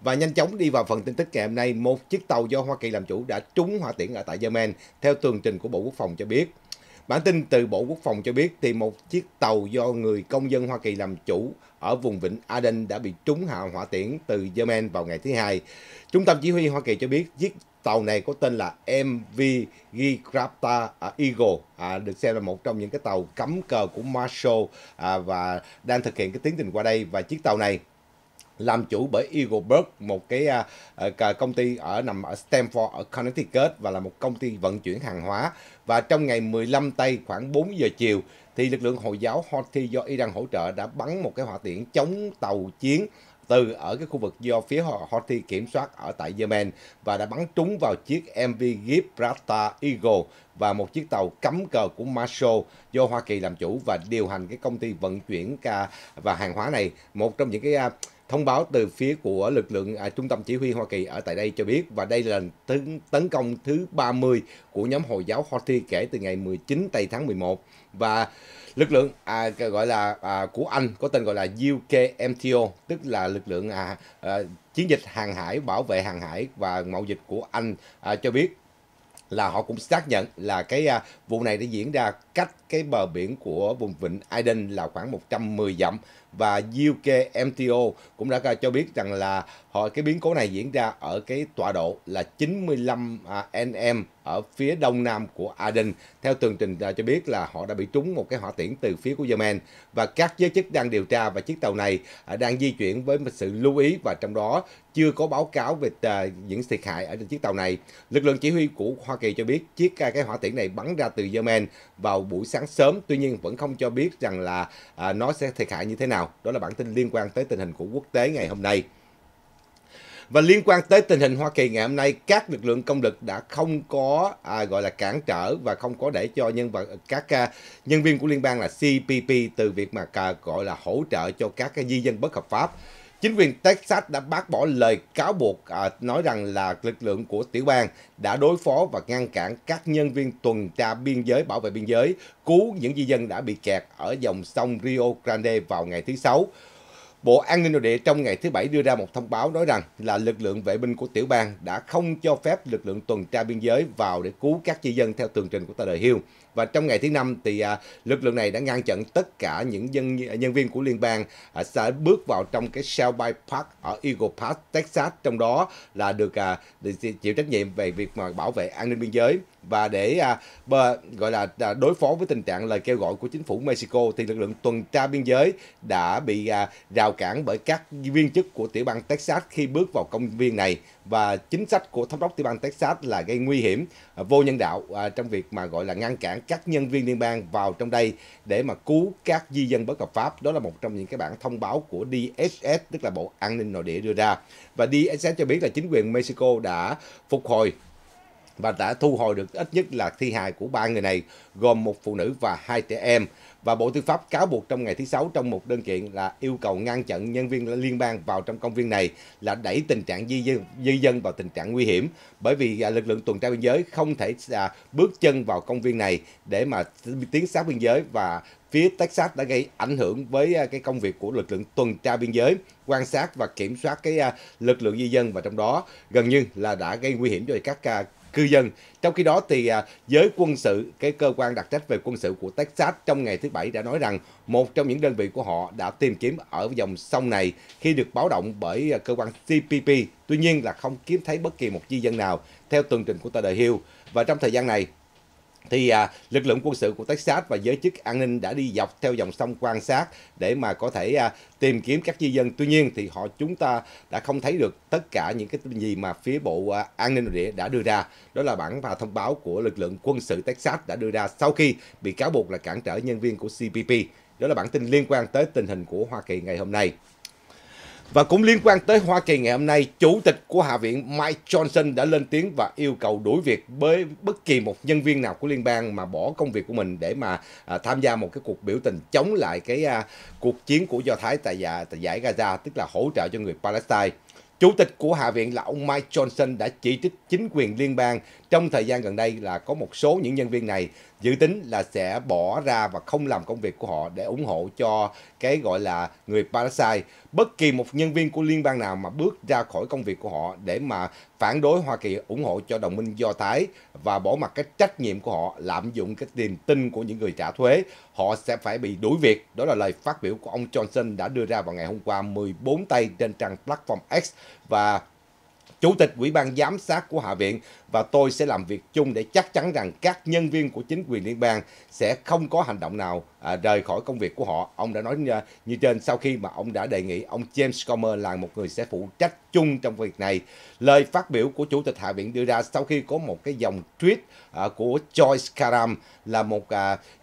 Và nhanh chóng đi vào phần tin tức ngày hôm nay, một chiếc tàu do Hoa Kỳ làm chủ đã trúng hỏa tiễn ở tại Yemen, theo tường trình của Bộ Quốc phòng cho biết. Bản tin từ Bộ Quốc phòng cho biết thì một chiếc tàu do người công dân Hoa Kỳ làm chủ ở vùng vịnh Aden đã bị trúng hạ hỏa tiễn từ Yemen vào ngày thứ Hai. Trung tâm chỉ huy Hoa Kỳ cho biết chiếc tàu này có tên là MV Gikrapta à, Eagle, à, được xem là một trong những cái tàu cắm cờ của Marshall à, và đang thực hiện cái tiến trình qua đây và chiếc tàu này làm chủ bởi Eagleburg, một cái uh, công ty ở nằm ở Stamford ở Connecticut và là một công ty vận chuyển hàng hóa. Và trong ngày 15 tây khoảng 4 giờ chiều thì lực lượng Hồi giáo Houthi do Iran hỗ trợ đã bắn một cái hỏa tiễn chống tàu chiến từ ở cái khu vực do phía họ Houthi kiểm soát ở tại Yemen và đã bắn trúng vào chiếc MV Gibraltar Eagle và một chiếc tàu cắm cờ của Marshall do Hoa Kỳ làm chủ và điều hành cái công ty vận chuyển và hàng hóa này. Một trong những cái à, Thông báo từ phía của lực lượng à, trung tâm chỉ huy Hoa Kỳ ở tại đây cho biết và đây là tấn, tấn công thứ 30 của nhóm Hồi giáo Houthi kể từ ngày 19 tây tháng 11 và lực lượng à, gọi là à, của Anh có tên gọi là UKMTO tức là lực lượng à, à, chiến dịch hàng hải bảo vệ hàng hải và mậu dịch của Anh à, cho biết là họ cũng xác nhận là cái à, vụ này đã diễn ra cách cái bờ biển của vùng vịnh Aden là khoảng 110 dặm và UKMTO cũng đã cho biết rằng là họ cái biến cố này diễn ra ở cái tọa độ là 95 à, nm ở phía đông nam của Aden. Theo tường trình cho biết là họ đã bị trúng một cái hỏa tiễn từ phía của Yemen và các giới chức đang điều tra và chiếc tàu này à, đang di chuyển với một sự lưu ý và trong đó chưa có báo cáo về à, những thiệt hại ở trên chiếc tàu này. Lực lượng chỉ huy của Hoa Kỳ cho biết chiếc cái hỏa tiễn này bắn ra từ Yemen vào buổi sáng sớm, tuy nhiên vẫn không cho biết rằng là nó sẽ thiệt hại như thế nào nào. Đó là bản tin liên quan tới tình hình của quốc tế ngày hôm nay. Và liên quan tới tình hình Hoa Kỳ ngày hôm nay, các lực lượng công lực đã không có à, gọi là cản trở và không có để cho nhân vật các à, nhân viên của liên bang là CPP từ việc mà à, gọi là hỗ trợ cho các à, di dân bất hợp pháp Chính quyền Texas đã bác bỏ lời cáo buộc à, nói rằng là lực lượng của tiểu bang đã đối phó và ngăn cản các nhân viên tuần tra biên giới bảo vệ biên giới cứu những di dân đã bị kẹt ở dòng sông Rio Grande vào ngày thứ Sáu. Bộ An ninh Nội địa trong ngày thứ Bảy đưa ra một thông báo nói rằng là lực lượng vệ binh của tiểu bang đã không cho phép lực lượng tuần tra biên giới vào để cứu các di dân theo tường trình của tờ đời Hill. Và trong ngày thứ năm thì à, lực lượng này đã ngăn chặn tất cả những dân nhân viên của liên bang à, sẽ bước vào trong cái Shelby Park ở Eagle Pass, Texas trong đó là được à, chịu trách nhiệm về việc mà bảo vệ an ninh biên giới và để à, bờ, gọi là à, đối phó với tình trạng lời kêu gọi của chính phủ Mexico thì lực lượng tuần tra biên giới đã bị à, rào cản bởi các viên chức của tiểu bang Texas khi bước vào công viên này và chính sách của thống đốc tiểu bang Texas là gây nguy hiểm à, vô nhân đạo à, trong việc mà gọi là ngăn cản các nhân viên liên bang vào trong đây để mà cứu các di dân bất hợp pháp. Đó là một trong những cái bản thông báo của DHS tức là Bộ An ninh Nội địa đưa ra. Và DHS cho biết là chính quyền Mexico đã phục hồi và đã thu hồi được ít nhất là thi hài của ba người này gồm một phụ nữ và hai trẻ em. Và Bộ Tư pháp cáo buộc trong ngày thứ Sáu trong một đơn kiện là yêu cầu ngăn chặn nhân viên liên bang vào trong công viên này là đẩy tình trạng di dân, di dân vào tình trạng nguy hiểm bởi vì à, lực lượng tuần tra biên giới không thể à, bước chân vào công viên này để mà tiến sát biên giới và phía Texas đã gây ảnh hưởng với à, cái công việc của lực lượng tuần tra biên giới, quan sát và kiểm soát cái lực lượng di dân và trong đó gần như là đã gây nguy hiểm cho các cư dân. Trong khi đó thì à, giới quân sự, cái cơ quan đặc trách về quân sự của Texas trong ngày thứ Bảy đã nói rằng một trong những đơn vị của họ đã tìm kiếm ở dòng sông này khi được báo động bởi à, cơ quan CPP. Tuy nhiên là không kiếm thấy bất kỳ một di dân nào theo tường trình của tờ The Hill. Và trong thời gian này, thì à, lực lượng quân sự của Texas và giới chức an ninh đã đi dọc theo dòng sông quan sát để mà có thể à, tìm kiếm các di dân. Tuy nhiên thì họ chúng ta đã không thấy được tất cả những cái gì mà phía bộ à, an ninh địa đã đưa ra. Đó là bản và thông báo của lực lượng quân sự Texas đã đưa ra sau khi bị cáo buộc là cản trở nhân viên của CPP. Đó là bản tin liên quan tới tình hình của Hoa Kỳ ngày hôm nay. Và cũng liên quan tới Hoa Kỳ ngày hôm nay, Chủ tịch của Hạ viện Mike Johnson đã lên tiếng và yêu cầu đuổi việc với bất kỳ một nhân viên nào của liên bang mà bỏ công việc của mình để mà à, tham gia một cái cuộc biểu tình chống lại cái à, cuộc chiến của Do Thái tại, à, tại giải Gaza, tức là hỗ trợ cho người Palestine. Chủ tịch của Hạ viện là ông Mike Johnson đã chỉ trích chính quyền liên bang trong thời gian gần đây là có một số những nhân viên này dự tính là sẽ bỏ ra và không làm công việc của họ để ủng hộ cho cái gọi là người Palestine. Bất kỳ một nhân viên của liên bang nào mà bước ra khỏi công việc của họ để mà phản đối Hoa Kỳ ủng hộ cho đồng minh Do Thái và bỏ mặt cái trách nhiệm của họ lạm dụng cái niềm tin của những người trả thuế, họ sẽ phải bị đuổi việc. Đó là lời phát biểu của ông Johnson đã đưa ra vào ngày hôm qua 14 tay trên trang platform X và chủ tịch Ủy ban Giám sát của Hạ viện và tôi sẽ làm việc chung để chắc chắn rằng các nhân viên của chính quyền liên bang sẽ không có hành động nào À, rời khỏi công việc của họ. Ông đã nói à, như, trên sau khi mà ông đã đề nghị ông James Comer là một người sẽ phụ trách chung trong việc này. Lời phát biểu của Chủ tịch Hạ viện đưa ra sau khi có một cái dòng tweet à, của Joyce Karam là một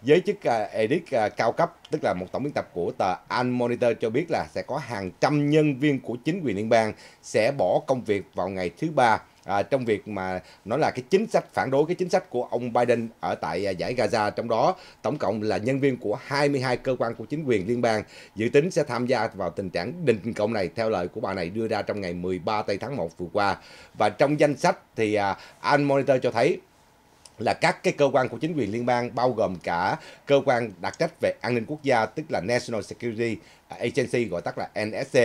giới chức edit cao cấp tức là một tổng biên tập của tờ Al Monitor cho biết là sẽ có hàng trăm nhân viên của chính quyền liên bang sẽ bỏ công việc vào ngày thứ ba à, trong việc mà nó là cái chính sách phản đối cái chính sách của ông Biden ở tại à, giải Gaza trong đó tổng cộng là nhân viên của 22 cơ quan của chính quyền liên bang dự tính sẽ tham gia vào tình trạng đình công này theo lời của bà này đưa ra trong ngày 13 tây tháng 1 vừa qua và trong danh sách thì à, An Monitor cho thấy là các cái cơ quan của chính quyền liên bang bao gồm cả cơ quan đặc trách về an ninh quốc gia tức là National Security Agency gọi tắt là NSC,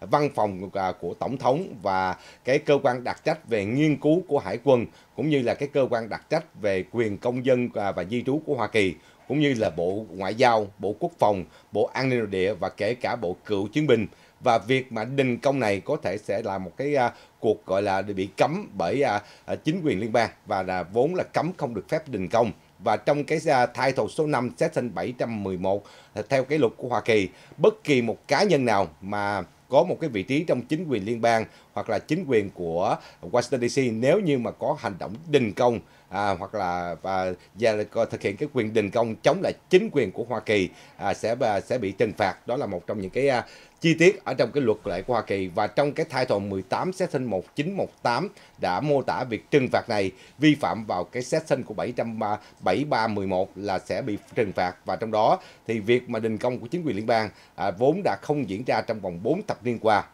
văn phòng à, của tổng thống và cái cơ quan đặc trách về nghiên cứu của hải quân cũng như là cái cơ quan đặc trách về quyền công dân à, và di trú của Hoa Kỳ cũng như là Bộ Ngoại giao, Bộ Quốc phòng, Bộ An ninh Nội địa và kể cả Bộ Cựu Chiến binh và việc mà đình công này có thể sẽ là một cái à, cuộc gọi là bị cấm bởi à, à chính quyền liên bang và là vốn là cấm không được phép đình công và trong cái à, thay thầu số 5 section 711 theo cái luật của Hoa Kỳ, bất kỳ một cá nhân nào mà có một cái vị trí trong chính quyền liên bang hoặc là chính quyền của Washington DC nếu như mà có hành động đình công à, hoặc là và, và thực hiện cái quyền đình công chống lại chính quyền của Hoa Kỳ à, sẽ sẽ bị trừng phạt đó là một trong những cái à, chi tiết ở trong cái luật lệ của Hoa Kỳ và trong cái thai thuận 18 section 1918 đã mô tả việc trừng phạt này vi phạm vào cái section của 77311 là sẽ bị trừng phạt và trong đó thì việc mà đình công của chính quyền liên bang à, vốn đã không diễn ra trong vòng 4 thập niên qua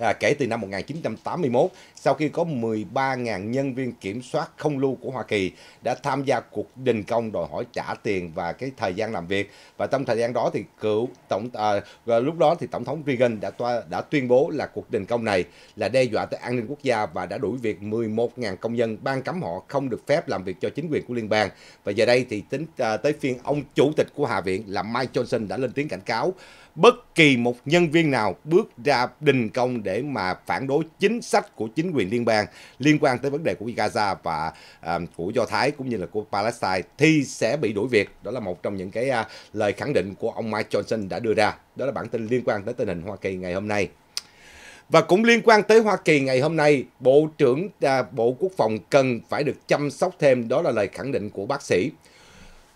à, kể từ năm 1981 sau khi có 13.000 nhân viên kiểm soát không lưu của Hoa Kỳ đã tham gia cuộc đình công đòi hỏi trả tiền và cái thời gian làm việc và trong thời gian đó thì cựu tổng à, lúc đó thì tổng thống Reagan đã toa, đã tuyên bố là cuộc đình công này là đe dọa tới an ninh quốc gia và đã đuổi việc 11.000 công nhân ban cấm họ không được phép làm việc cho chính quyền của liên bang và giờ đây thì tính à, tới phiên ông chủ tịch của Hạ viện là Mike Johnson đã lên tiếng cảnh cáo bất kỳ một nhân viên nào bước ra đình công để mà phản đối chính sách của chính quyền liên bang liên quan tới vấn đề của Gaza và uh, của Do Thái cũng như là của Palestine thì sẽ bị đuổi việc. Đó là một trong những cái uh, lời khẳng định của ông Mike Johnson đã đưa ra. Đó là bản tin liên quan tới tình hình Hoa Kỳ ngày hôm nay. Và cũng liên quan tới Hoa Kỳ ngày hôm nay, Bộ trưởng à, Bộ Quốc phòng cần phải được chăm sóc thêm, đó là lời khẳng định của bác sĩ.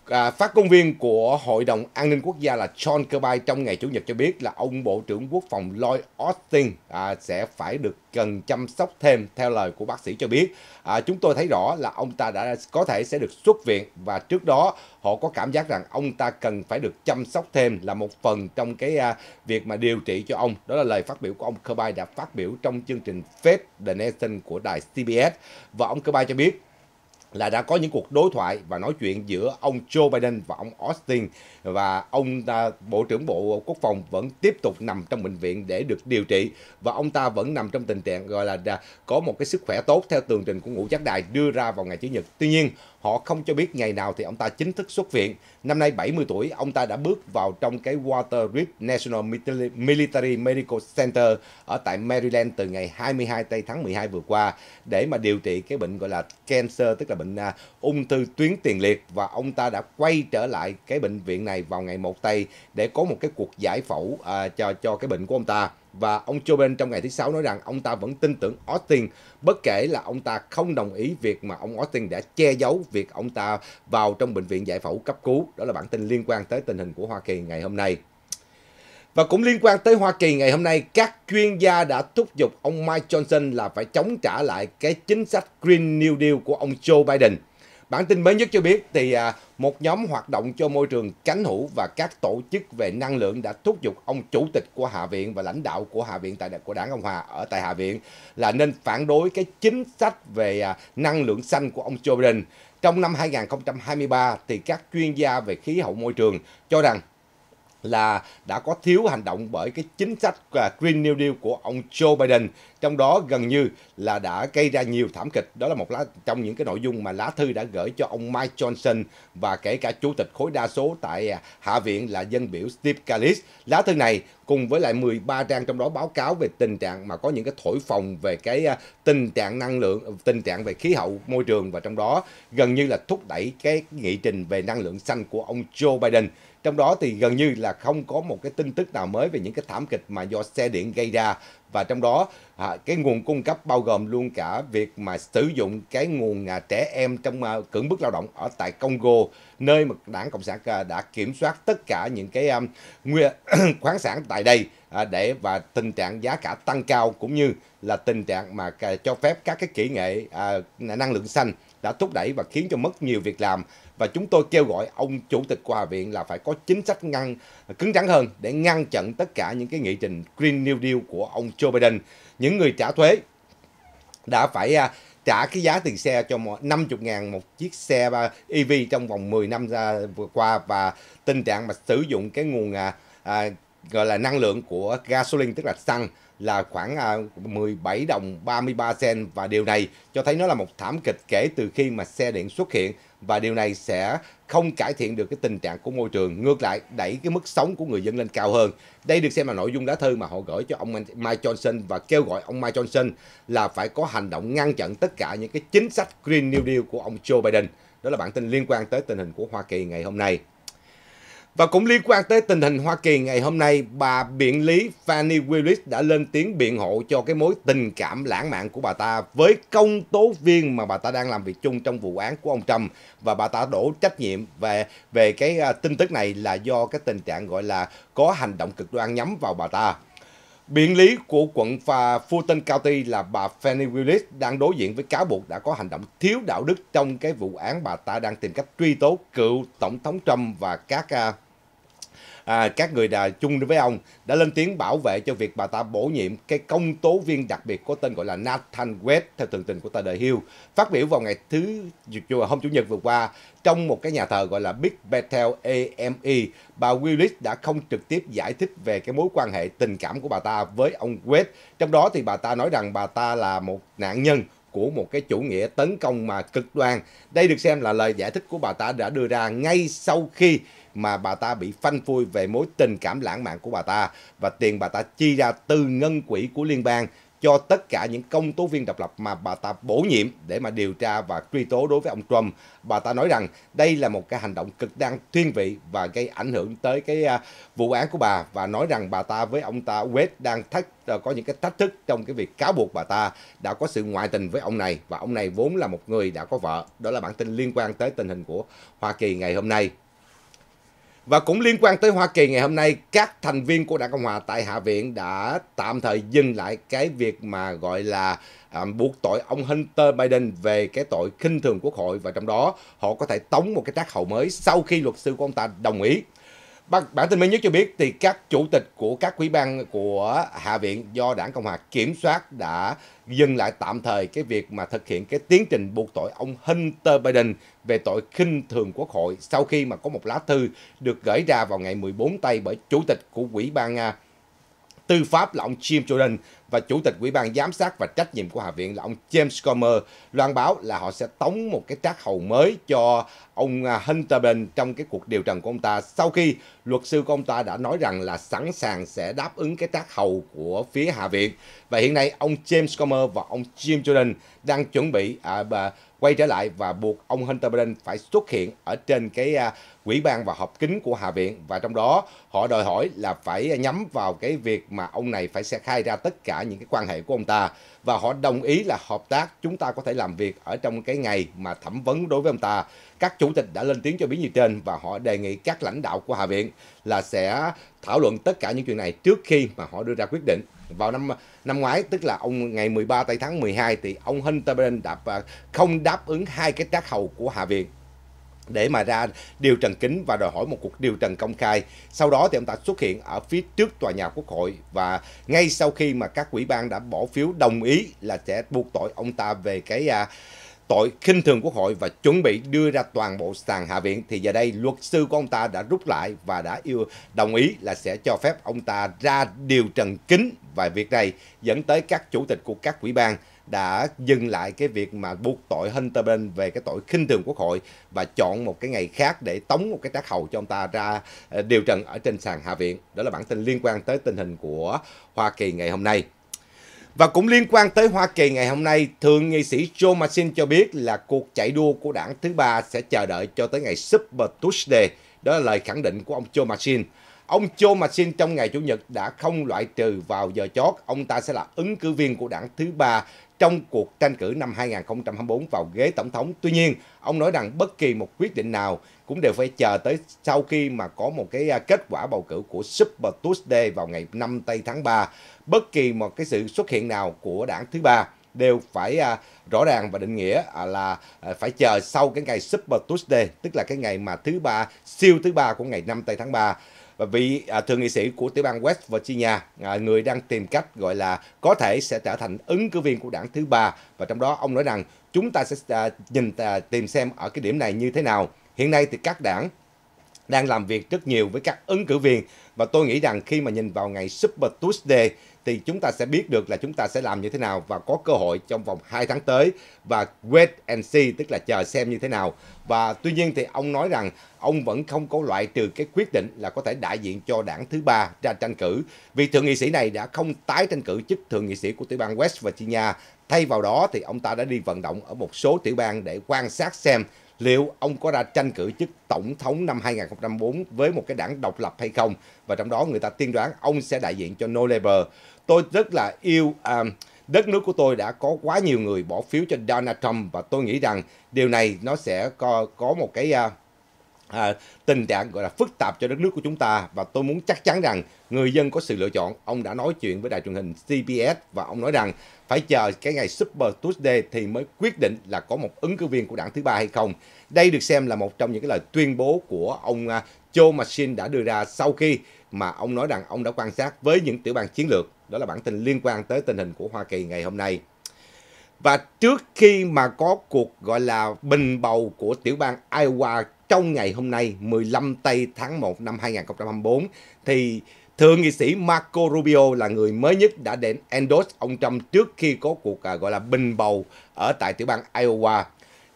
À, phát ngôn viên của Hội đồng An ninh Quốc gia là John Kirby trong ngày Chủ nhật cho biết là ông Bộ trưởng Quốc phòng Lloyd Austin à, sẽ phải được cần chăm sóc thêm theo lời của bác sĩ cho biết. À, chúng tôi thấy rõ là ông ta đã có thể sẽ được xuất viện và trước đó họ có cảm giác rằng ông ta cần phải được chăm sóc thêm là một phần trong cái à, việc mà điều trị cho ông. Đó là lời phát biểu của ông Kirby đã phát biểu trong chương trình Fed the Nation của đài CBS và ông Kirby cho biết là đã có những cuộc đối thoại và nói chuyện giữa ông Joe Biden và ông Austin và ông ta, à, Bộ trưởng Bộ Quốc phòng vẫn tiếp tục nằm trong bệnh viện để được điều trị và ông ta vẫn nằm trong tình trạng gọi là có một cái sức khỏe tốt theo tường trình của ngũ giác đài đưa ra vào ngày Chủ nhật. Tuy nhiên, họ không cho biết ngày nào thì ông ta chính thức xuất viện. Năm nay 70 tuổi, ông ta đã bước vào trong cái Water Ridge National Military Medical Center ở tại Maryland từ ngày 22 tây tháng 12 vừa qua để mà điều trị cái bệnh gọi là cancer tức là bệnh bệnh à, ung thư tuyến tiền liệt và ông ta đã quay trở lại cái bệnh viện này vào ngày 1 tây để có một cái cuộc giải phẫu à, cho cho cái bệnh của ông ta và ông Joe Biden trong ngày thứ sáu nói rằng ông ta vẫn tin tưởng Austin bất kể là ông ta không đồng ý việc mà ông Austin đã che giấu việc ông ta vào trong bệnh viện giải phẫu cấp cứu đó là bản tin liên quan tới tình hình của Hoa Kỳ ngày hôm nay và cũng liên quan tới Hoa Kỳ ngày hôm nay, các chuyên gia đã thúc giục ông Mike Johnson là phải chống trả lại cái chính sách Green New Deal của ông Joe Biden. Bản tin mới nhất cho biết thì à, một nhóm hoạt động cho môi trường cánh hữu và các tổ chức về năng lượng đã thúc giục ông chủ tịch của Hạ viện và lãnh đạo của Hạ viện tại của đảng Cộng Hòa ở tại Hạ viện là nên phản đối cái chính sách về à, năng lượng xanh của ông Joe Biden. Trong năm 2023 thì các chuyên gia về khí hậu môi trường cho rằng là đã có thiếu hành động bởi cái chính sách à, Green New Deal của ông Joe Biden, trong đó gần như là đã gây ra nhiều thảm kịch. Đó là một lá trong những cái nội dung mà lá thư đã gửi cho ông Mike Johnson và kể cả chủ tịch khối đa số tại à, Hạ viện là dân biểu Steve Scalise. Lá thư này cùng với lại 13 trang trong đó báo cáo về tình trạng mà có những cái thổi phồng về cái à, tình trạng năng lượng, tình trạng về khí hậu, môi trường và trong đó gần như là thúc đẩy cái nghị trình về năng lượng xanh của ông Joe Biden. Trong đó thì gần như là không có một cái tin tức nào mới về những cái thảm kịch mà do xe điện gây ra và trong đó à, cái nguồn cung cấp bao gồm luôn cả việc mà sử dụng cái nguồn à, trẻ em trong à, cưỡng bức lao động ở tại Congo nơi mà đảng cộng sản à, đã kiểm soát tất cả những cái à, nguyên khoáng sản tại đây à, để và tình trạng giá cả tăng cao cũng như là tình trạng mà à, cho phép các cái kỹ nghệ à, năng lượng xanh đã thúc đẩy và khiến cho mất nhiều việc làm và chúng tôi kêu gọi ông chủ tịch của Hạ viện là phải có chính sách ngăn cứng rắn hơn để ngăn chặn tất cả những cái nghị trình Green New Deal của ông Joe Biden. Những người trả thuế đã phải à, trả cái giá tiền xe cho 50 ngàn một chiếc xe à, EV trong vòng 10 năm vừa qua và tình trạng mà sử dụng cái nguồn à, à gọi là năng lượng của gasoline tức là xăng là khoảng 17 à, đồng 33 sen và điều này cho thấy nó là một thảm kịch kể từ khi mà xe điện xuất hiện và điều này sẽ không cải thiện được cái tình trạng của môi trường ngược lại đẩy cái mức sống của người dân lên cao hơn đây được xem là nội dung lá thư mà họ gửi cho ông Mike Johnson và kêu gọi ông Mike Johnson là phải có hành động ngăn chặn tất cả những cái chính sách Green New Deal của ông Joe Biden đó là bản tin liên quan tới tình hình của Hoa Kỳ ngày hôm nay và cũng liên quan tới tình hình Hoa Kỳ ngày hôm nay, bà biện lý Fanny Willis đã lên tiếng biện hộ cho cái mối tình cảm lãng mạn của bà ta với công tố viên mà bà ta đang làm việc chung trong vụ án của ông Trump và bà ta đổ trách nhiệm về về cái à, tin tức này là do cái tình trạng gọi là có hành động cực đoan nhắm vào bà ta. Biện lý của quận và Fulton County là bà Fanny Willis đang đối diện với cáo buộc đã có hành động thiếu đạo đức trong cái vụ án bà ta đang tìm cách truy tố cựu Tổng thống Trump và các à, à, các người đà chung với ông đã lên tiếng bảo vệ cho việc bà ta bổ nhiệm cái công tố viên đặc biệt có tên gọi là Nathan West theo tường tình của tờ The Hill phát biểu vào ngày thứ hôm chủ nhật vừa qua trong một cái nhà thờ gọi là Big Bethel AME bà Willis đã không trực tiếp giải thích về cái mối quan hệ tình cảm của bà ta với ông West trong đó thì bà ta nói rằng bà ta là một nạn nhân của một cái chủ nghĩa tấn công mà cực đoan. Đây được xem là lời giải thích của bà ta đã đưa ra ngay sau khi mà bà ta bị phanh phui về mối tình cảm lãng mạn của bà ta và tiền bà ta chi ra từ ngân quỹ của liên bang cho tất cả những công tố viên độc lập mà bà ta bổ nhiệm để mà điều tra và truy tố đối với ông Trump. Bà ta nói rằng đây là một cái hành động cực đoan thiên vị và gây ảnh hưởng tới cái à, vụ án của bà và nói rằng bà ta với ông ta Wade đang thách ờ, có những cái thách thức trong cái việc cáo buộc bà ta đã có sự ngoại tình với ông này và ông này vốn là một người đã có vợ. Đó là bản tin liên quan tới tình hình của Hoa Kỳ ngày hôm nay. Và cũng liên quan tới Hoa Kỳ ngày hôm nay, các thành viên của Đảng Cộng Hòa tại Hạ viện đã tạm thời dừng lại cái việc mà gọi là à, buộc tội ông Hunter Biden về cái tội khinh thường quốc hội và trong đó họ có thể tống một cái tác hậu mới sau khi luật sư của ông ta đồng ý. Bản, bản tin mới nhất cho biết thì các chủ tịch của các quỹ ban của Hạ viện do Đảng Cộng hòa kiểm soát đã dừng lại tạm thời cái việc mà thực hiện cái tiến trình buộc tội ông Hunter Biden về tội khinh thường quốc hội sau khi mà có một lá thư được gửi ra vào ngày 14 tây bởi chủ tịch của quỹ ban nga à, tư pháp là ông Jim Jordan và Chủ tịch Ủy ban Giám sát và Trách nhiệm của Hạ viện là ông James Comer loan báo là họ sẽ tống một cái trác hầu mới cho ông à, Hunter Biden trong cái cuộc điều trần của ông ta sau khi luật sư của ông ta đã nói rằng là sẵn sàng sẽ đáp ứng cái trác hầu của phía Hạ viện. Và hiện nay ông James Comer và ông Jim Jordan đang chuẩn bị à, quay trở lại và buộc ông Hunter Biden phải xuất hiện ở trên cái à, quỹ ban và họp kín của Hạ viện và trong đó họ đòi hỏi là phải nhắm vào cái việc mà ông này phải sẽ khai ra tất cả những cái quan hệ của ông ta và họ đồng ý là hợp tác chúng ta có thể làm việc ở trong cái ngày mà thẩm vấn đối với ông ta. Các chủ tịch đã lên tiếng cho biết như trên và họ đề nghị các lãnh đạo của Hạ viện là sẽ thảo luận tất cả những chuyện này trước khi mà họ đưa ra quyết định vào năm năm ngoái tức là ông ngày 13 tây tháng 12 thì ông Hunter Biden đã à, không đáp ứng hai cái tác hầu của Hạ viện để mà ra điều trần kính và đòi hỏi một cuộc điều trần công khai. Sau đó thì ông ta xuất hiện ở phía trước tòa nhà Quốc hội và ngay sau khi mà các quỹ ban đã bỏ phiếu đồng ý là sẽ buộc tội ông ta về cái uh, tội khinh thường quốc hội và chuẩn bị đưa ra toàn bộ sàn hạ viện thì giờ đây luật sư của ông ta đã rút lại và đã yêu đồng ý là sẽ cho phép ông ta ra điều trần kín và việc này dẫn tới các chủ tịch của các ủy ban đã dừng lại cái việc mà buộc tội Hunter Biden về cái tội khinh thường quốc hội và chọn một cái ngày khác để tống một cái trác hầu cho ông ta ra ờ, điều trần ở trên sàn hạ viện. Đó là bản tin liên quan tới tình hình của Hoa Kỳ ngày hôm nay. Và cũng liên quan tới Hoa Kỳ ngày hôm nay, thượng nghị sĩ Joe Manchin cho biết là cuộc chạy đua của đảng thứ ba sẽ chờ đợi cho tới ngày Super Tuesday. Đó là lời khẳng định của ông Joe Manchin. Ông Joe Manchin trong ngày Chủ nhật đã không loại trừ vào giờ chót. Ông ta sẽ là ứng cử viên của đảng thứ ba trong cuộc tranh cử năm 2024 vào ghế tổng thống. Tuy nhiên, ông nói rằng bất kỳ một quyết định nào cũng đều phải chờ tới sau khi mà có một cái à, kết quả bầu cử của Super Tuesday vào ngày 5 tây tháng 3. Bất kỳ một cái sự xuất hiện nào của đảng thứ ba đều phải à, rõ ràng và định nghĩa à, là phải chờ sau cái ngày Super Tuesday, tức là cái ngày mà thứ ba siêu thứ ba của ngày 5 tây tháng 3 và vị à, thượng nghị sĩ của tiểu bang West Virginia, à, người đang tìm cách gọi là có thể sẽ trở thành ứng cử viên của đảng thứ ba và trong đó ông nói rằng chúng ta sẽ à, nhìn à, tìm xem ở cái điểm này như thế nào. Hiện nay thì các đảng đang làm việc rất nhiều với các ứng cử viên và tôi nghĩ rằng khi mà nhìn vào ngày Super Tuesday thì chúng ta sẽ biết được là chúng ta sẽ làm như thế nào và có cơ hội trong vòng 2 tháng tới và wait and see tức là chờ xem như thế nào. Và tuy nhiên thì ông nói rằng ông vẫn không có loại trừ cái quyết định là có thể đại diện cho đảng thứ ba ra tranh cử vì thượng nghị sĩ này đã không tái tranh cử chức thượng nghị sĩ của tiểu bang West Virginia. Thay vào đó thì ông ta đã đi vận động ở một số tiểu bang để quan sát xem liệu ông có ra tranh cử chức tổng thống năm 2004 với một cái đảng độc lập hay không và trong đó người ta tiên đoán ông sẽ đại diện cho No Labour. Tôi rất là yêu à, đất nước của tôi đã có quá nhiều người bỏ phiếu cho Donald Trump và tôi nghĩ rằng điều này nó sẽ có có một cái à, à, tình trạng gọi là phức tạp cho đất nước của chúng ta và tôi muốn chắc chắn rằng người dân có sự lựa chọn. Ông đã nói chuyện với đài truyền hình CBS và ông nói rằng phải chờ cái ngày Super Tuesday thì mới quyết định là có một ứng cử viên của đảng thứ ba hay không. Đây được xem là một trong những cái lời tuyên bố của ông à, Joe Manchin đã đưa ra sau khi mà ông nói rằng ông đã quan sát với những tiểu bang chiến lược. Đó là bản tin liên quan tới tình hình của Hoa Kỳ ngày hôm nay. Và trước khi mà có cuộc gọi là bình bầu của tiểu bang Iowa trong ngày hôm nay 15 tây tháng 1 năm 2024 thì thượng nghị sĩ Marco Rubio là người mới nhất đã đến endorse ông Trump trước khi có cuộc à, gọi là bình bầu ở tại tiểu bang Iowa.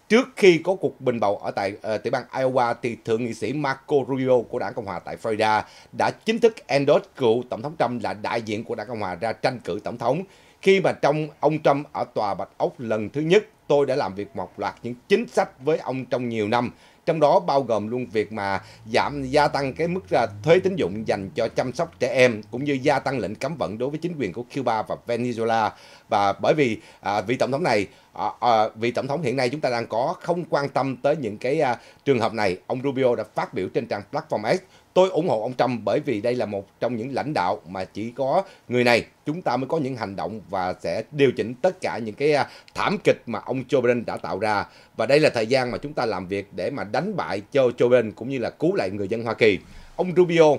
Trước khi có cuộc bình bầu ở tại uh, tiểu bang Iowa thì thượng nghị sĩ Marco Rubio của đảng Cộng hòa tại Florida đã chính thức endorse cựu tổng thống Trump là đại diện của đảng Cộng hòa ra tranh cử tổng thống. Khi mà trong ông Trump ở tòa Bạch Ốc lần thứ nhất, tôi đã làm việc một loạt những chính sách với ông trong nhiều năm trong đó bao gồm luôn việc mà giảm gia tăng cái mức à, thuế tín dụng dành cho chăm sóc trẻ em cũng như gia tăng lệnh cấm vận đối với chính quyền của Cuba và Venezuela và bởi vì à, vị tổng thống này à, à, vị tổng thống hiện nay chúng ta đang có không quan tâm tới những cái à, trường hợp này ông Rubio đã phát biểu trên trang platform X Tôi ủng hộ ông Trump bởi vì đây là một trong những lãnh đạo mà chỉ có người này chúng ta mới có những hành động và sẽ điều chỉnh tất cả những cái à, thảm kịch mà ông Joe Biden đã tạo ra. Và đây là thời gian mà chúng ta làm việc để mà đánh bại cho Joe Biden cũng như là cứu lại người dân Hoa Kỳ. Ông Rubio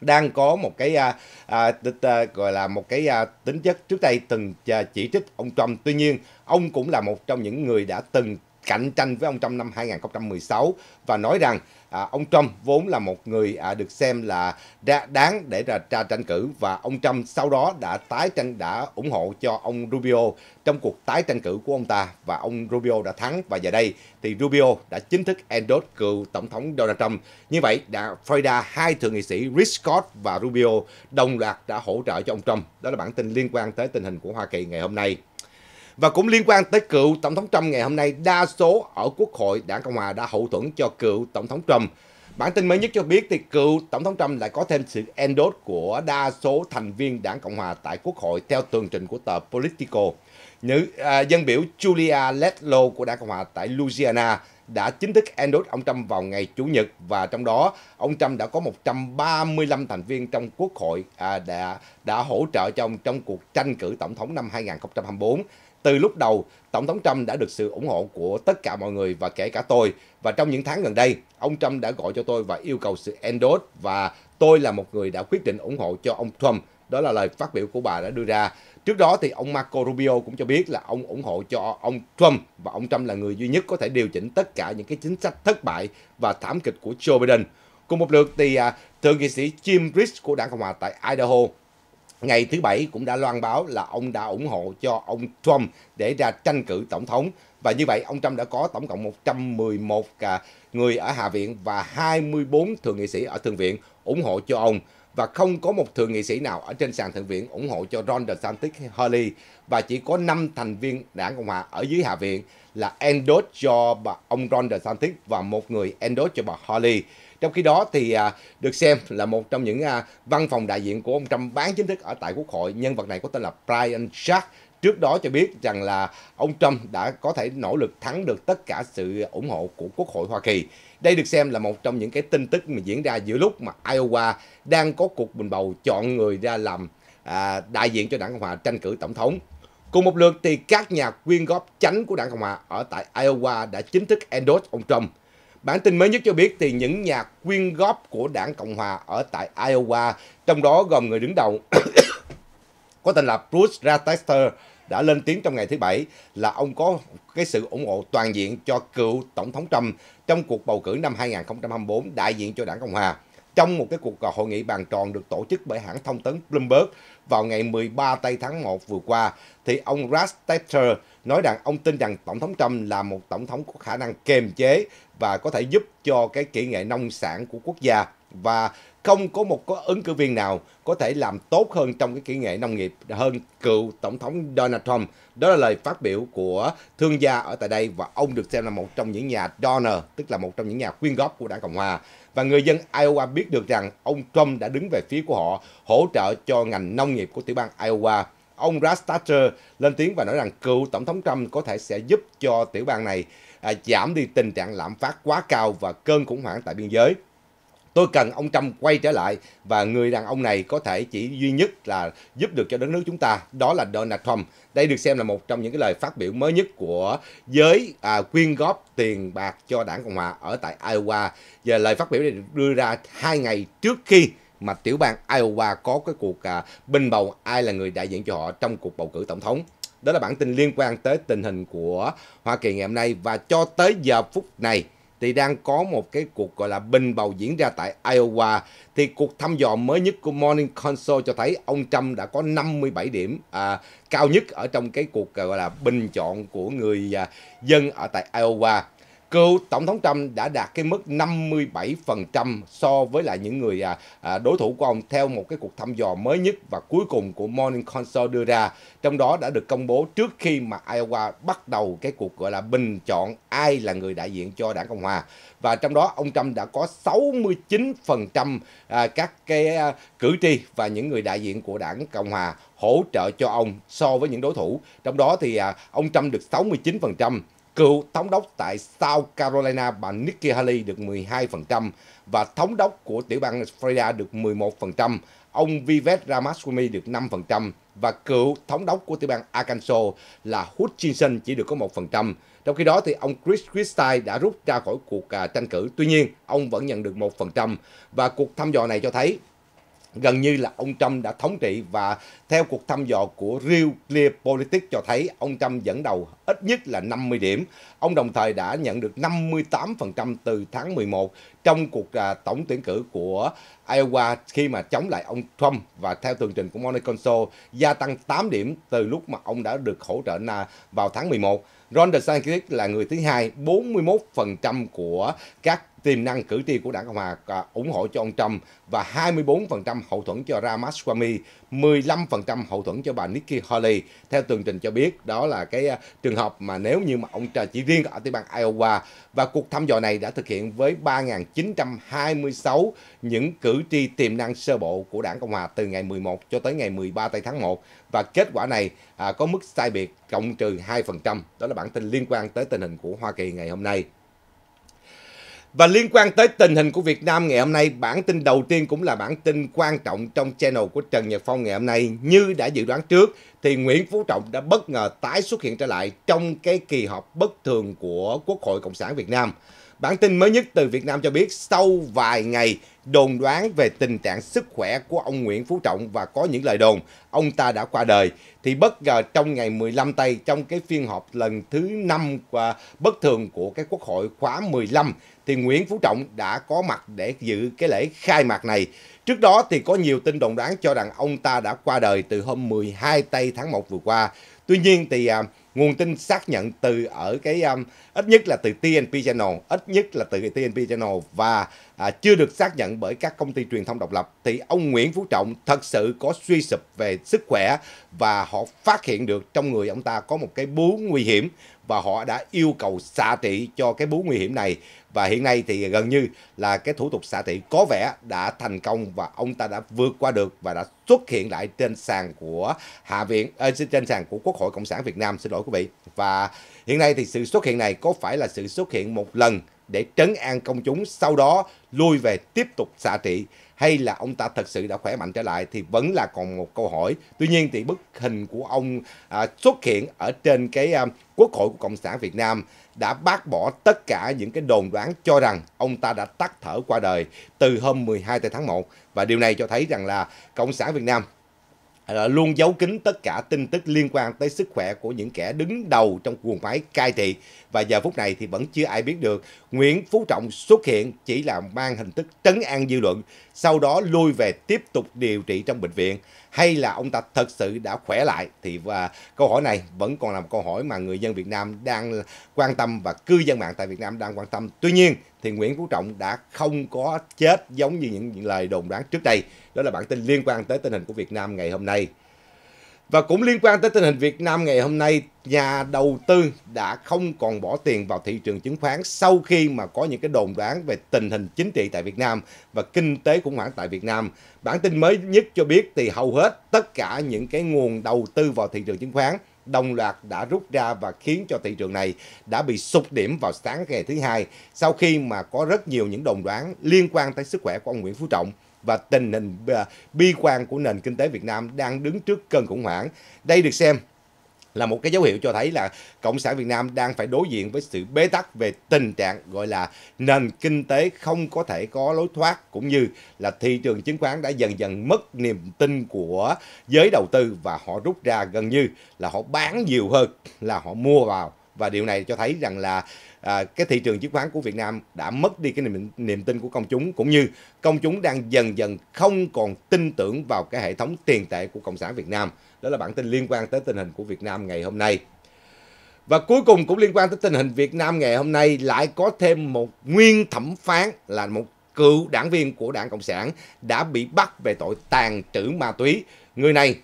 đang có một cái à, à, à, gọi là một cái à, tính chất trước đây từng à, chỉ trích ông Trump. Tuy nhiên, ông cũng là một trong những người đã từng cạnh tranh với ông Trump năm 2016 và nói rằng à, ông Trump vốn là một người à, được xem là ra, đáng để ra, ra tranh cử và ông Trump sau đó đã tái tranh đã ủng hộ cho ông Rubio trong cuộc tái tranh cử của ông ta và ông Rubio đã thắng và giờ đây thì Rubio đã chính thức endorse cựu tổng thống Donald Trump. Như vậy, đã Florida hai thượng nghị sĩ Rick Scott và Rubio đồng loạt đã hỗ trợ cho ông Trump. Đó là bản tin liên quan tới tình hình của Hoa Kỳ ngày hôm nay. Và cũng liên quan tới cựu Tổng thống Trump ngày hôm nay, đa số ở Quốc hội đảng Cộng Hòa đã hậu thuẫn cho cựu Tổng thống Trump. Bản tin mới nhất cho biết thì cựu Tổng thống Trump lại có thêm sự endorse của đa số thành viên đảng Cộng Hòa tại Quốc hội theo tường trình của tờ Politico. Nữ à, dân biểu Julia Letlow của đảng Cộng Hòa tại Louisiana đã chính thức endorse ông Trump vào ngày Chủ nhật và trong đó ông Trump đã có 135 thành viên trong Quốc hội à, đã, đã hỗ trợ cho ông trong cuộc tranh cử Tổng thống năm 2024. Từ lúc đầu, Tổng thống Trump đã được sự ủng hộ của tất cả mọi người và kể cả tôi. Và trong những tháng gần đây, ông Trump đã gọi cho tôi và yêu cầu sự endorse và tôi là một người đã quyết định ủng hộ cho ông Trump. Đó là lời phát biểu của bà đã đưa ra. Trước đó thì ông Marco Rubio cũng cho biết là ông ủng hộ cho ông Trump và ông Trump là người duy nhất có thể điều chỉnh tất cả những cái chính sách thất bại và thảm kịch của Joe Biden. Cùng một lượt thì à, thượng nghị sĩ Jim Rich của đảng Cộng hòa tại Idaho ngày thứ Bảy cũng đã loan báo là ông đã ủng hộ cho ông Trump để ra tranh cử tổng thống. Và như vậy, ông Trump đã có tổng cộng 111 à, người ở Hạ viện và 24 thượng nghị sĩ ở Thượng viện ủng hộ cho ông. Và không có một thượng nghị sĩ nào ở trên sàn Thượng viện ủng hộ cho Ron DeSantis Hurley và chỉ có 5 thành viên đảng Cộng Hòa ở dưới Hạ viện là endorse cho bà ông Ron DeSantis và một người endorse cho bà Hurley. Trong khi đó thì à, được xem là một trong những à, văn phòng đại diện của ông Trump bán chính thức ở tại Quốc hội. Nhân vật này có tên là Brian Sharp trước đó cho biết rằng là ông Trump đã có thể nỗ lực thắng được tất cả sự ủng hộ của Quốc hội Hoa Kỳ. Đây được xem là một trong những cái tin tức mà diễn ra giữa lúc mà Iowa đang có cuộc bình bầu chọn người ra làm à, đại diện cho đảng Cộng hòa tranh cử tổng thống. Cùng một lượt thì các nhà quyên góp chánh của đảng Cộng hòa ở tại Iowa đã chính thức endorse ông Trump. Bản tin mới nhất cho biết thì những nhà quyên góp của đảng Cộng Hòa ở tại Iowa, trong đó gồm người đứng đầu có tên là Bruce Rattester, đã lên tiếng trong ngày thứ Bảy là ông có cái sự ủng hộ toàn diện cho cựu Tổng thống Trump trong cuộc bầu cử năm 2024 đại diện cho đảng Cộng Hòa trong một cái cuộc ờ, hội nghị bàn tròn được tổ chức bởi hãng thông tấn Bloomberg vào ngày 13 tây tháng 1 vừa qua thì ông Rattester nói rằng ông tin rằng Tổng thống Trump là một tổng thống có khả năng kiềm chế và có thể giúp cho cái kỹ nghệ nông sản của quốc gia và không có một có ứng cử viên nào có thể làm tốt hơn trong cái kỹ nghệ nông nghiệp hơn cựu tổng thống Donald Trump. Đó là lời phát biểu của thương gia ở tại đây và ông được xem là một trong những nhà donor, tức là một trong những nhà quyên góp của đảng Cộng hòa. Và người dân Iowa biết được rằng ông Trump đã đứng về phía của họ, hỗ trợ cho ngành nông nghiệp của tiểu bang Iowa ông rastatter lên tiếng và nói rằng cựu Tổng thống Trump có thể sẽ giúp cho tiểu bang này à, giảm đi tình trạng lạm phát quá cao và cơn khủng hoảng tại biên giới. Tôi cần ông Trump quay trở lại và người đàn ông này có thể chỉ duy nhất là giúp được cho đất nước chúng ta, đó là Donald Trump. Đây được xem là một trong những cái lời phát biểu mới nhất của giới à, quyên góp tiền bạc cho đảng Cộng Hòa ở tại Iowa. Và lời phát biểu này được đưa ra hai ngày trước khi mà tiểu bang Iowa có cái cuộc à, bình bầu ai là người đại diện cho họ trong cuộc bầu cử tổng thống. Đó là bản tin liên quan tới tình hình của Hoa Kỳ ngày hôm nay và cho tới giờ phút này thì đang có một cái cuộc gọi là bình bầu diễn ra tại Iowa thì cuộc thăm dò mới nhất của Morning Consult cho thấy ông Trump đã có 57 điểm à, cao nhất ở trong cái cuộc à, gọi là bình chọn của người à, dân ở tại Iowa cựu Tổng thống Trump đã đạt cái mức 57% so với lại những người à, à, đối thủ của ông theo một cái cuộc thăm dò mới nhất và cuối cùng của Morning Consult đưa ra. Trong đó đã được công bố trước khi mà Iowa bắt đầu cái cuộc gọi là bình chọn ai là người đại diện cho đảng Cộng Hòa. Và trong đó ông Trump đã có 69% à, các cái à, cử tri và những người đại diện của đảng Cộng Hòa hỗ trợ cho ông so với những đối thủ. Trong đó thì à, ông Trump được 69%, Cựu thống đốc tại South Carolina bà Nikki Haley được 12% và thống đốc của tiểu bang Florida được 11%, ông Vivek Ramaswamy được 5% và cựu thống đốc của tiểu bang Arkansas là Hutchinson chỉ được có 1%. Trong khi đó thì ông Chris Christie đã rút ra khỏi cuộc à, tranh cử, tuy nhiên ông vẫn nhận được 1% và cuộc thăm dò này cho thấy gần như là ông Trump đã thống trị và theo cuộc thăm dò của Real Clear Politics cho thấy ông Trump dẫn đầu ít nhất là 50 điểm. Ông đồng thời đã nhận được 58% từ tháng 11 trong cuộc à, tổng tuyển cử của Iowa khi mà chống lại ông Trump và theo tường trình của Money Monica gia tăng 8 điểm từ lúc mà ông đã được hỗ trợ na vào tháng 11. Ron DeSantis là người thứ hai, 41% của các tiềm năng cử tri của đảng Cộng Hòa ủng hộ cho ông Trump và 24% hậu thuẫn cho Ramaswamy, 15% hậu thuẫn cho bà Nikki Haley. Theo tường trình cho biết, đó là cái à, trường hợp mà nếu như mà ông Trump chỉ riêng ở tiểu bang Iowa và cuộc thăm dò này đã thực hiện với 3.926 những cử tri tiềm năng sơ bộ của đảng Cộng Hòa từ ngày 11 cho tới ngày 13 tây tháng 1 và kết quả này à, có mức sai biệt cộng trừ 2%. Đó là bản tin liên quan tới tình hình của Hoa Kỳ ngày hôm nay. Và liên quan tới tình hình của Việt Nam ngày hôm nay, bản tin đầu tiên cũng là bản tin quan trọng trong channel của Trần Nhật Phong ngày hôm nay. Như đã dự đoán trước, thì Nguyễn Phú Trọng đã bất ngờ tái xuất hiện trở lại trong cái kỳ họp bất thường của Quốc hội Cộng sản Việt Nam. Bản tin mới nhất từ Việt Nam cho biết sau vài ngày đồn đoán về tình trạng sức khỏe của ông Nguyễn Phú Trọng và có những lời đồn ông ta đã qua đời thì bất ngờ trong ngày 15 tây trong cái phiên họp lần thứ 5 và bất thường của cái Quốc hội khóa 15 thì Nguyễn Phú Trọng đã có mặt để dự cái lễ khai mạc này. Trước đó thì có nhiều tin đồn đoán cho rằng ông ta đã qua đời từ hôm 12 tây tháng 1 vừa qua. Tuy nhiên thì à, nguồn tin xác nhận từ ở cái um, ít nhất là từ TNP Channel, ít nhất là từ TNP Channel và à, chưa được xác nhận bởi các công ty truyền thông độc lập thì ông Nguyễn Phú Trọng thật sự có suy sụp về sức khỏe và họ phát hiện được trong người ông ta có một cái bú nguy hiểm và họ đã yêu cầu xạ trị cho cái bú nguy hiểm này và hiện nay thì gần như là cái thủ tục xả thị có vẻ đã thành công và ông ta đã vượt qua được và đã xuất hiện lại trên sàn của hạ viện ờ, trên sàn của Quốc hội Cộng sản Việt Nam xin lỗi quý vị và hiện nay thì sự xuất hiện này có phải là sự xuất hiện một lần để trấn an công chúng sau đó lui về tiếp tục xả thị hay là ông ta thật sự đã khỏe mạnh trở lại thì vẫn là còn một câu hỏi tuy nhiên thì bức hình của ông à, xuất hiện ở trên cái à, quốc hội của cộng sản việt nam đã bác bỏ tất cả những cái đồn đoán cho rằng ông ta đã tắt thở qua đời từ hôm 12 tháng 1 và điều này cho thấy rằng là cộng sản việt nam luôn giấu kín tất cả tin tức liên quan tới sức khỏe của những kẻ đứng đầu trong quần phái cai trị và giờ phút này thì vẫn chưa ai biết được Nguyễn Phú Trọng xuất hiện chỉ là mang hình thức trấn an dư luận sau đó lui về tiếp tục điều trị trong bệnh viện hay là ông ta thật sự đã khỏe lại thì và câu hỏi này vẫn còn là một câu hỏi mà người dân Việt Nam đang quan tâm và cư dân mạng tại Việt Nam đang quan tâm tuy nhiên thì Nguyễn Phú Trọng đã không có chết giống như những lời đồn đoán trước đây đó là bản tin liên quan tới tình hình của Việt Nam ngày hôm nay và cũng liên quan tới tình hình Việt Nam ngày hôm nay, nhà đầu tư đã không còn bỏ tiền vào thị trường chứng khoán sau khi mà có những cái đồn đoán về tình hình chính trị tại Việt Nam và kinh tế khủng hoảng tại Việt Nam. Bản tin mới nhất cho biết thì hầu hết tất cả những cái nguồn đầu tư vào thị trường chứng khoán đồng loạt đã rút ra và khiến cho thị trường này đã bị sụt điểm vào sáng ngày thứ hai sau khi mà có rất nhiều những đồn đoán liên quan tới sức khỏe của ông Nguyễn Phú Trọng và tình hình à, bi quan của nền kinh tế Việt Nam đang đứng trước cơn khủng hoảng. Đây được xem là một cái dấu hiệu cho thấy là Cộng sản Việt Nam đang phải đối diện với sự bế tắc về tình trạng gọi là nền kinh tế không có thể có lối thoát cũng như là thị trường chứng khoán đã dần dần mất niềm tin của giới đầu tư và họ rút ra gần như là họ bán nhiều hơn là họ mua vào và điều này cho thấy rằng là à, cái thị trường chứng khoán của Việt Nam đã mất đi cái niềm, niềm tin của công chúng cũng như công chúng đang dần dần không còn tin tưởng vào cái hệ thống tiền tệ của Cộng sản Việt Nam. Đó là bản tin liên quan tới tình hình của Việt Nam ngày hôm nay. Và cuối cùng cũng liên quan tới tình hình Việt Nam ngày hôm nay lại có thêm một nguyên thẩm phán là một cựu đảng viên của đảng Cộng sản đã bị bắt về tội tàn trữ ma túy. Người này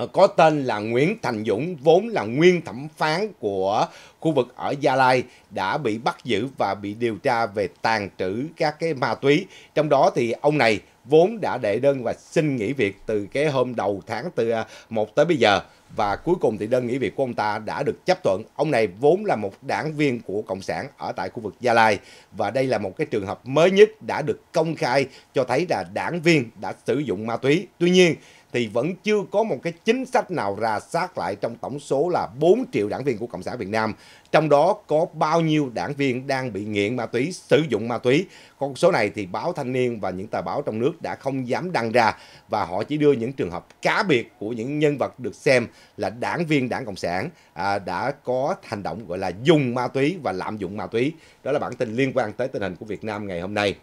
Ờ, có tên là Nguyễn Thành Dũng vốn là nguyên thẩm phán của khu vực ở Gia Lai đã bị bắt giữ và bị điều tra về tàn trữ các cái ma túy. Trong đó thì ông này vốn đã đệ đơn và xin nghỉ việc từ cái hôm đầu tháng từ 1 à, tới bây giờ và cuối cùng thì đơn nghỉ việc của ông ta đã được chấp thuận. Ông này vốn là một đảng viên của Cộng sản ở tại khu vực Gia Lai và đây là một cái trường hợp mới nhất đã được công khai cho thấy là đảng viên đã sử dụng ma túy. Tuy nhiên thì vẫn chưa có một cái chính sách nào ra soát lại trong tổng số là 4 triệu đảng viên của Cộng sản Việt Nam. Trong đó có bao nhiêu đảng viên đang bị nghiện ma túy, sử dụng ma túy. Con số này thì báo Thanh niên và những tờ báo trong nước đã không dám đăng ra và họ chỉ đưa những trường hợp cá biệt của những nhân vật được xem là đảng viên đảng Cộng sản à, đã có hành động gọi là dùng ma túy và lạm dụng ma túy. Đó là bản tin liên quan tới tình hình của Việt Nam ngày hôm nay.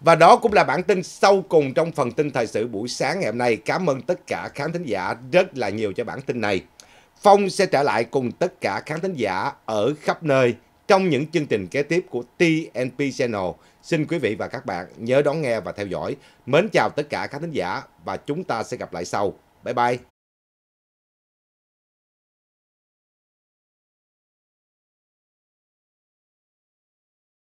Và đó cũng là bản tin sau cùng trong phần tin thời sự buổi sáng ngày hôm nay. Cảm ơn tất cả khán thính giả rất là nhiều cho bản tin này. Phong sẽ trở lại cùng tất cả khán thính giả ở khắp nơi trong những chương trình kế tiếp của TNP Channel. Xin quý vị và các bạn nhớ đón nghe và theo dõi. Mến chào tất cả khán thính giả và chúng ta sẽ gặp lại sau. Bye bye!